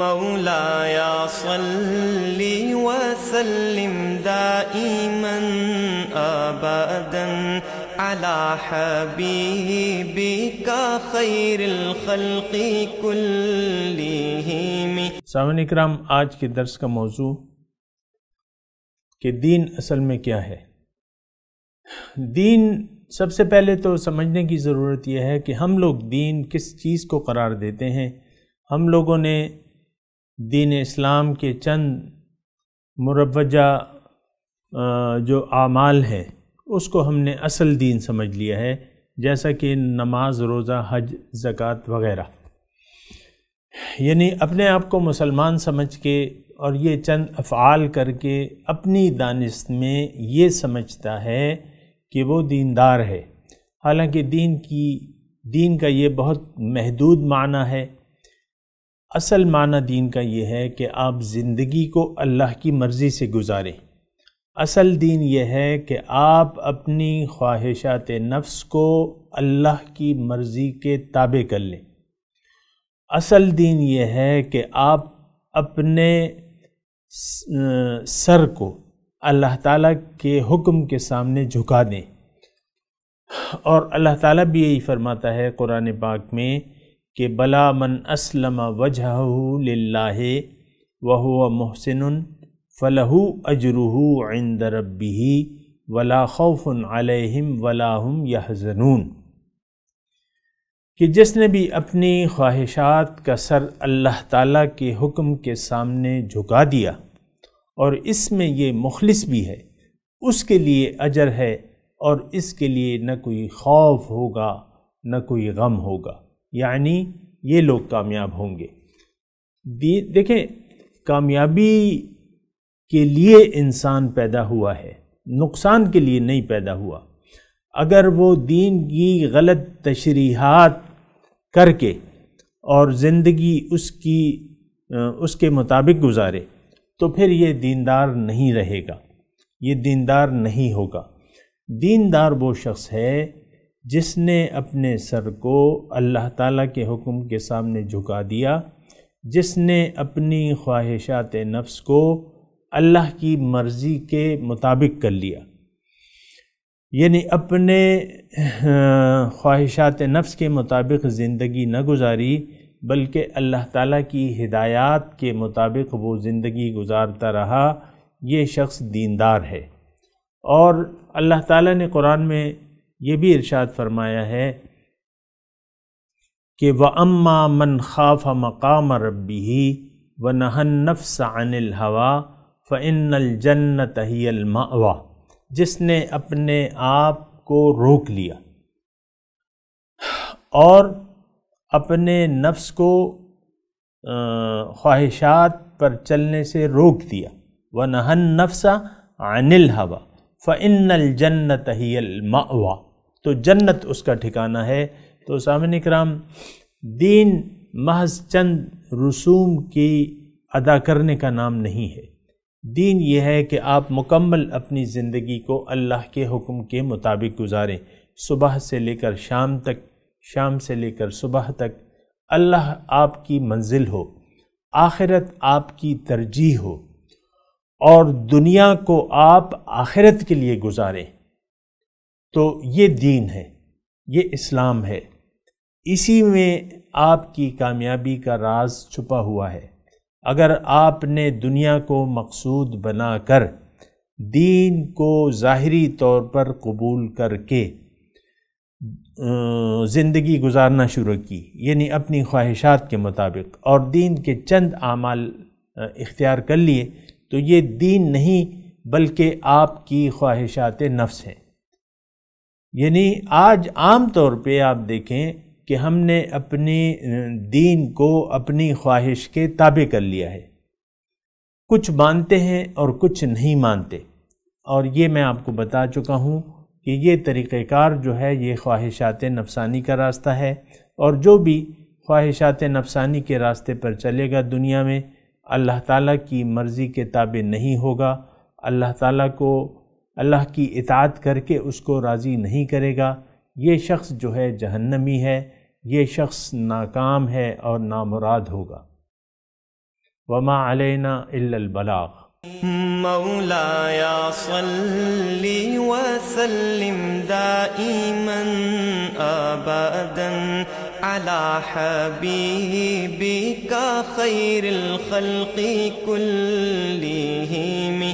صلی وسلم دائما علی الخلق سامعین کرام آج کے درس کا موضوع کہ دین اصل میں کیا ہے دین سب سے پہلے تو سمجھنے کی ضرورت یہ ہے کہ ہم لوگ دین کس چیز کو قرار دیتے ہیں ہم لوگوں نے دین اسلام کے چند مروجہ جو اعمال ہے اس کو ہم نے اصل دین سمجھ لیا ہے جیسا کہ نماز روزہ حج زکوٰۃ وغیرہ یعنی اپنے آپ کو مسلمان سمجھ کے اور یہ چند افعال کر کے اپنی دانست میں یہ سمجھتا ہے کہ وہ دیندار ہے حالانکہ دین کی دین کا یہ بہت محدود معنی ہے اصل معنی دین کا یہ ہے کہ آپ زندگی کو اللہ کی مرضی سے گزاریں اصل دین یہ ہے کہ آپ اپنی خواہشات نفس کو اللہ کی مرضی کے تابع کر لیں اصل دین یہ ہے کہ آپ اپنے سر کو اللہ تعالیٰ کے حکم کے سامنے جھکا دیں اور اللہ تعالیٰ بھی یہی فرماتا ہے قرآن پاک میں کہ بلا من اسلم وجہ وہو محسن فلہو اجرہ عند ربہ ولا خوف علیہم ولا ہم یحزنون کہ جس نے بھی اپنی خواہشات کا سر اللہ تعالیٰ کے حکم کے سامنے جھکا دیا اور اس میں یہ مخلص بھی ہے اس کے لیے اجر ہے اور اس کے لیے نہ کوئی خوف ہوگا نہ کوئی غم ہوگا یعنی یہ لوگ کامیاب ہوں گے دیکھیں کامیابی کے لیے انسان پیدا ہوا ہے نقصان کے لیے نہیں پیدا ہوا اگر وہ دین کی غلط تشریحات کر کے اور زندگی اس کی اس کے مطابق گزارے تو پھر یہ دیندار نہیں رہے گا یہ دیندار نہیں ہوگا دیندار وہ شخص ہے جس نے اپنے سر کو اللہ تعالیٰ کے حکم کے سامنے جھکا دیا جس نے اپنی خواہشات نفس کو اللہ کی مرضی کے مطابق کر لیا یعنی اپنے خواہشات نفس کے مطابق زندگی نہ گزاری بلکہ اللہ تعالیٰ کی ہدایات کے مطابق وہ زندگی گزارتا رہا یہ شخص دیندار ہے اور اللہ تعالیٰ نے قرآن میں یہ بھی ارشاد فرمایا ہے کہ وہ اماں من خاف مقام ربی و نََََََََََََََََََََََ نفس عن الحوا فن ہی تہیلموا جس نے اپنے آپ کو روک لیا اور اپنے نفس کو خواہشات پر چلنے سے روک دیا وہ نہن نفس عن الحوا فن ہی الماوا تو جنت اس کا ٹھکانہ ہے تو سامنے اکرام دین محض چند رسوم کی ادا کرنے کا نام نہیں ہے دین یہ ہے کہ آپ مکمل اپنی زندگی کو اللہ کے حکم کے مطابق گزاریں صبح سے لے کر شام تک شام سے لے کر صبح تک اللہ آپ کی منزل ہو آخرت آپ کی ترجیح ہو اور دنیا کو آپ آخرت کے لیے گزاریں تو یہ دین ہے یہ اسلام ہے اسی میں آپ کی کامیابی کا راز چھپا ہوا ہے اگر آپ نے دنیا کو مقصود بنا کر دین کو ظاہری طور پر قبول کر کے زندگی گزارنا شروع کی یعنی اپنی خواہشات کے مطابق اور دین کے چند اعمال اختیار کر لیے تو یہ دین نہیں بلکہ آپ کی خواہشات نفس ہیں یعنی آج عام طور پہ آپ دیکھیں کہ ہم نے اپنی دین کو اپنی خواہش کے تابع کر لیا ہے کچھ مانتے ہیں اور کچھ نہیں مانتے اور یہ میں آپ کو بتا چکا ہوں کہ یہ طریقہ کار جو ہے یہ خواہشات نفسانی کا راستہ ہے اور جو بھی خواہشات نفسانی کے راستے پر چلے گا دنیا میں اللہ تعالیٰ کی مرضی کے تابع نہیں ہوگا اللہ تعالیٰ کو اللہ کی اطاعت کر کے اس کو راضی نہیں کرے گا یہ شخص جو ہے جہنمی ہے یہ شخص ناکام ہے اور نامراد ہوگا وما علینا الا البلاغ مولا یا صلی وسلم دائما ابدا على حبيبك خير الخلق كلهم